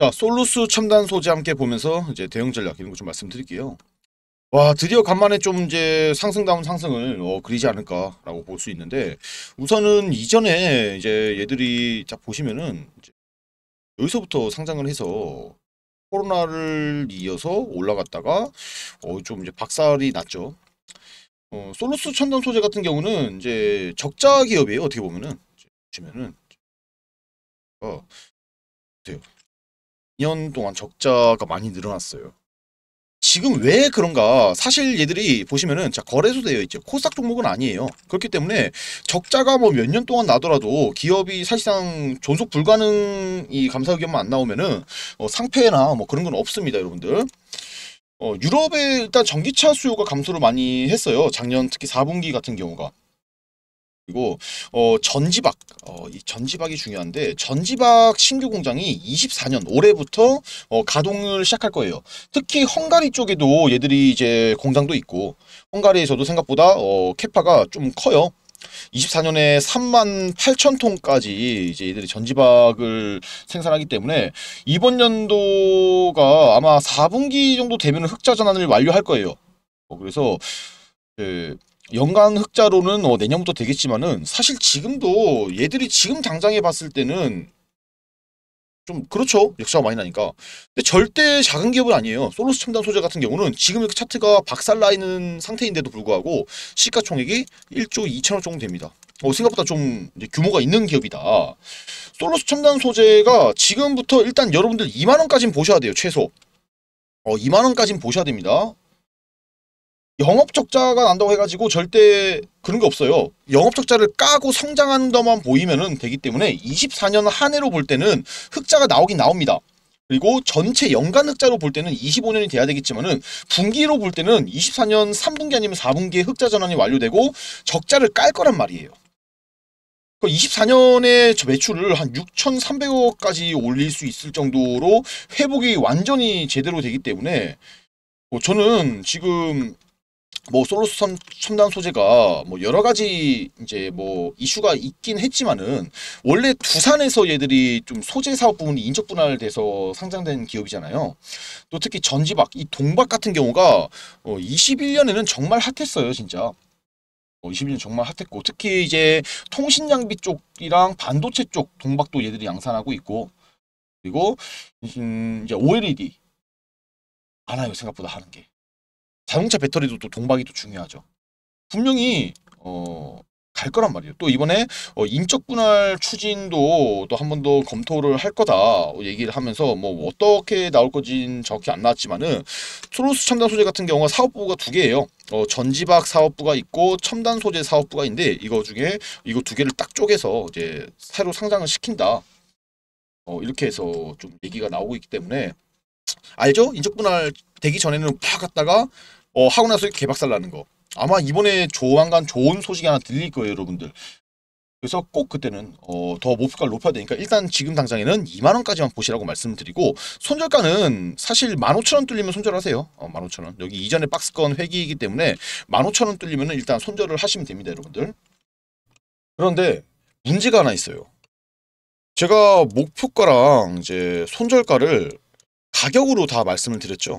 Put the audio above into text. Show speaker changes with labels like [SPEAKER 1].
[SPEAKER 1] 자, 솔루스 첨단 소재 함께 보면서 이제 대응 전략 이런 거 좀 말씀드릴게요. 와 드디어 간만에 좀 이제 상승다운 상승을 어, 그리지 않을까라고 볼 수 있는데 우선은 이전에 이제 얘들이 자 보시면은 여기서부터 상장을 해서 코로나를 이어서 올라갔다가 어, 좀 이제 박살이 났죠. 어, 솔루스 첨단 소재 같은 경우는 이제 적자 기업이에요. 어떻게 보면은 보시면은 어, 돼요. 2년 동안 적자가 많이 늘어났어요. 지금 왜 그런가 사실 얘들이 보시면은 자 거래소 되어 있죠 코스닥 종목은 아니에요 그렇기 때문에 적자가 뭐 몇 년 동안 나더라도 기업이 사실상 존속 불가능 이 감사 의견만 안 나오면은 어, 상폐나 뭐 그런 건 없습니다 여러분들 어, 유럽에 일단 전기차 수요가 감소를 많이 했어요 작년 특히 4분기 같은 경우가 그리고 어, 전지박, 어, 이 전지박이 중요한데 전지박 신규 공장이 24년 올해부터 어, 가동을 시작할 거예요. 특히 헝가리 쪽에도 얘들이 이제 공장도 있고 헝가리에서도 생각보다 어, 캐파가 좀 커요. 24년에 3만 8천 톤까지 이제 얘들이 전지박을 생산하기 때문에 이번 연도가 아마 4분기 정도 되면 흑자 전환을 완료할 거예요. 어, 그래서 그 연간 흑자로는 어, 내년부터 되겠지만은 사실 지금도 얘들이 지금 당장에 봤을 때는 좀 그렇죠. 역사가 많이 나니까. 근데 절대 작은 기업은 아니에요. 솔로스 첨단 소재 같은 경우는 지금 이렇게 차트가 박살나 있는 상태인데도 불구하고 시가총액이 1조 2천억 정도 됩니다. 어, 생각보다 좀 규모가 있는 기업이다. 솔로스 첨단 소재가 지금부터 일단 여러분들 2만원까진 보셔야 돼요. 최소. 어, 2만원까진 보셔야 됩니다. 영업 적자가 난다고 해가지고 절대 그런 게 없어요. 영업 적자를 까고 성장하는 것만 보이면 되기 때문에 24년 한 해로 볼 때는 흑자가 나오긴 나옵니다. 그리고 전체 연간 흑자로 볼 때는 25년이 돼야 되겠지만은 분기로 볼 때는 24년 3분기 아니면 4분기에 흑자 전환이 완료되고 적자를 깔 거란 말이에요. 24년에 매출을 한 6,300억까지 올릴 수 있을 정도로 회복이 완전히 제대로 되기 때문에 뭐 저는 지금 뭐 솔로스 첨, 첨단 소재가 뭐 여러 가지 이제 뭐 이슈가 있긴 했지만은 원래 두산에서 얘들이 좀 소재 사업 부분이 인적 분할돼서 상장된 기업이잖아요. 또 특히 전지박 이 동박 같은 경우가 어 21년에는 정말 핫했어요, 진짜. 어 21년 정말 핫했고 특히 이제 통신 장비 쪽이랑 반도체 쪽 동박도 얘들이 양산하고 있고 그리고 음, 이제 OLED 많아요 생각보다 하는 게 자동차 배터리도 또 동박이 또 중요하죠. 분명히 어, 갈 거란 말이에요. 또 이번에 어, 인적 분할 추진도 또 한 번 더 검토를 할 거다 얘기를 하면서 뭐 어떻게 나올 거진 는 정확히 안 나왔지만은 트로스 첨단 소재 같은 경우가 사업부가 두 개예요. 어, 전지박 사업부가 있고 첨단 소재 사업부가 있는데 이거 중에 이거 두 개를 딱 쪼개서 이제 새로 상장을 시킨다. 어, 이렇게 해서 좀 얘기가 나오고 있기 때문에 알죠? 인적 분할 되기 전에는 팍 갔다가 어, 하고 나서 개박살 나는 거. 아마 이번에 조만간 좋은 소식이 하나 들릴 거예요, 여러분들. 그래서 꼭 그때는 어, 더 목표가를 높여야 되니까 일단 지금 당장에는 2만원까지만 보시라고 말씀드리고 손절가는 사실 15,000원 뚫리면 손절하세요. 어, 15,000원. 여기 이전에 박스권 회기이기 때문에 15,000원 뚫리면 일단 손절을 하시면 됩니다. 여러분들. 그런데 문제가 하나 있어요. 제가 목표가랑 이제 손절가를 가격으로 다 말씀을 드렸죠.